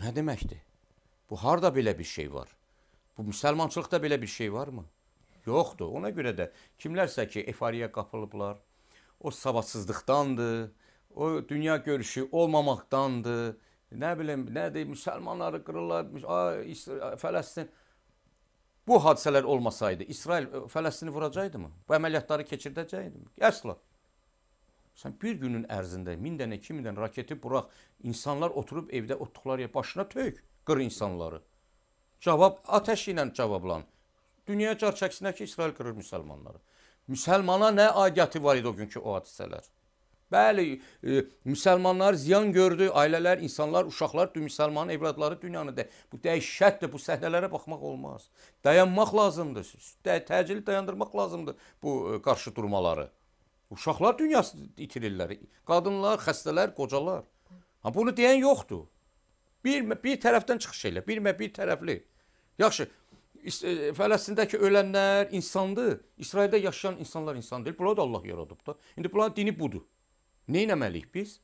Bu nə deməkdir? Bu harda belə bir şey var? Bu müsəlmançılıqda belə bir şey varmı? Yoxdur. Ona görə də kimlərsə ki, efariyə qapılıblar. O savadsızlıqdandır. O dünya görüşü olmamaqdandır. Nə bilim, nədir? Müsəlmanları qırırlar. Ay, Fələstin bu hadisələr olmasaydı İsrail Fələstini vuracaqdımı? Bu əməliyyatları keçirdəcəkdimi? Əsla. Sən bir günün ərzində 1000 dənə, 2000 dənə raketi burax, insanlar oturub evdə otduqları yer başına tök, qır insanları. Cavab atəş ilə cavablan. Dünya çərçəksinə ki, İsrail qırır müsəlmanları. Müsəlmana nə aidiyyəti var idi o günkü o hadisələr? Bəli, e, müsəlmanlar ziyan gördü, ailələr, insanlar, uşaqlar, müsəlman evladları dünyanı də. Bu dəhşətdir, bu səhnələrə baxmaq olmaz. Dayanmaq lazımdır. Təcili dayandırmaq lazımdır bu e, qarşı durmaları. Uşaqlar dünyasını itirirlər. Qadınlar, xəstələr, qocalar. Ha bunu deyən yoxdur. Bir bir tərəfdən çıxış elə, bir bir tərəfli. Yaxşı, e, Fələstindəki ölənlər insandır. İsraildə yaşayan insanlar insan deyil. Bunları da Allah yaradıb da. İndi bunların dini budur. Nə etməliyik biz?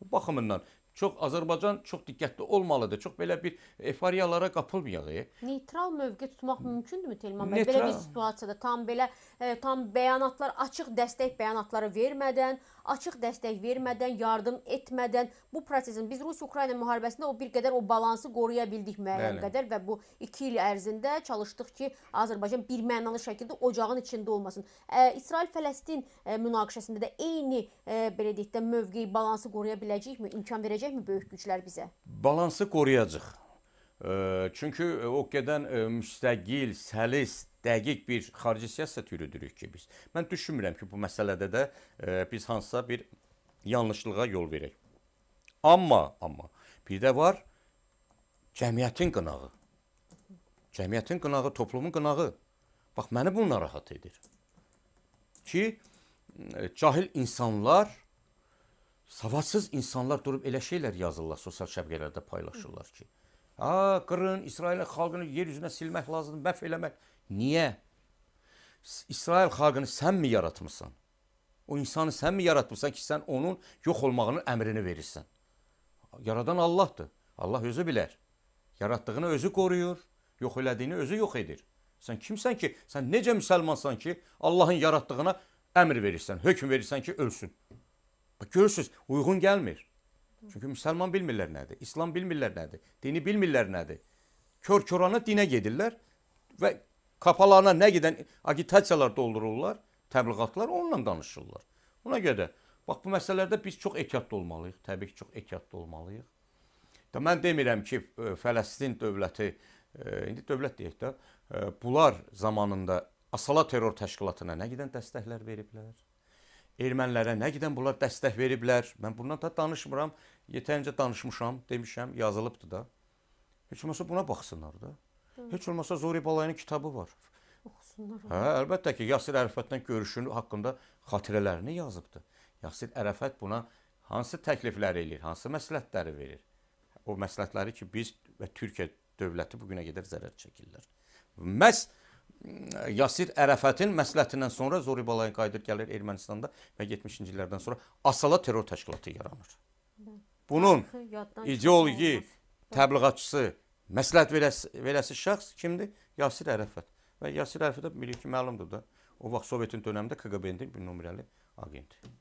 Bu baxımından Çox Azərbaycan çox diqqətli olmalıdır. Çox belə bir efariyalara qapılmayaq. E. Neytral mövqe tutmaq mümkündürmü Telman bəy? Belə bir situasiyada tam belə e, tam bəyanatlar açıq dəstək bəyanatları vermədən, açıq dəstək vermədən, yardım etmədən bu prosesin biz Rusiya-Ukrayna müharibəsində o bir qədər o balansı qoruya bildik müəyyən Bəli. qədər və bu 2 il ərzində çalışdıq ki, Azərbaycan birmənalı şəkildə ocağın içində olmasın. E, İsrail-Fələstin münaqişəsində də eyni belə deyək də mövqe balansı qoruya biləcəyikmi? İmkan verəcək verəcəkmi böyük güclər bizə? Balansı qoruyacaq. Çünki e, o qədər e, müstəqil, səlis, dəqiq bir xarici siyasət yürüdürük ki biz. Mən düşünmürəm ki, bu məsələdə də e, biz hansısa bir yanlışlığa yol verək. Amma, amma bir də var cəmiyyətin qınağı. Cəmiyyətin qınağı, toplumun qınağı. Bax məni bu narahat edir. Ki cahil insanlar savadsız insanlar durub elə şeylər yazırlar, sosial şəbəkələrdə paylaşırlar ki, ha, hə, qırın, İsrail xalqını yer üzünə silmək lazımdır, məhv eləmək. Niyə? İsrail xalqını sənmi yaratmısan? O insanı sənmi yaratmısan ki, sən onun yox olmağının əmrini verirsən? Yaradan Allahdır. Allah özü bilər. Yaratdığını özü qoruyur, yox elədiyini özü yox edir. Sən kimsən ki, sən necə müsəlmansan ki, Allahın yaratdığına əmr verirsən, hökm verirsən ki, ölsün? Bax görürsüz, uyğun gəlmir. Çünki müsəlman bilmirlər nədir, İslam bilmirlər nədir, dini bilmirlər nədir. Kör-körana dinə gedirlər və kapalarına nə gedən agitasiyalar doldururlar, təbliğatlar, onunla danışırlar. Buna görə bax bu məsələlərdə biz çox ehtiyatlı olmalıyıq, təbii ki, çox ehtiyatlı olmalıyıq. Da mən demirəm ki, e, Fələstin dövləti, e, indi dövlət deyək də, e, bunlar zamanında Asala terror təşkilatına nə gedən dəstəklər veriblər? ermənilərə nə qədən bunlar dəstək veriblər. Mən bundan da danışmıram. Yetərincə danışmışam, demişəm, yazılıbdı da. Heç olmasa buna baxsınlar da. Hı. Heç olmasa Zori Balayanın kitabı var. Oxusunlar. Hə, əlbəttə ki, Yasir Ərəfətdən görüşünü haqqında xatirələrini yazıbdı. Yasir Ərəfət buna hansı təklifləri eləyir, hansı məsləhətləri verir? O məsləhətləri ki, biz və Türkiyə dövləti bu günə qədər zərər çəkirlər. Məs Yasir Ərəfətin məsləhətindən sonra Zoribalay qayıdır, gəlir Ermənistanda və 70-ci illərdən sonra Asala terror təşkilatı yaranır. Bunun ideoloji təbliğatçısı, məsləhət verəsi, verəsi şəxs kimdir? Yasir Ərəfət. Və Yasir Ərəfət də bilirik ki, məlumdur da. O vaxt Sovetin dövründə KGB-nin bir nömrəli agenti.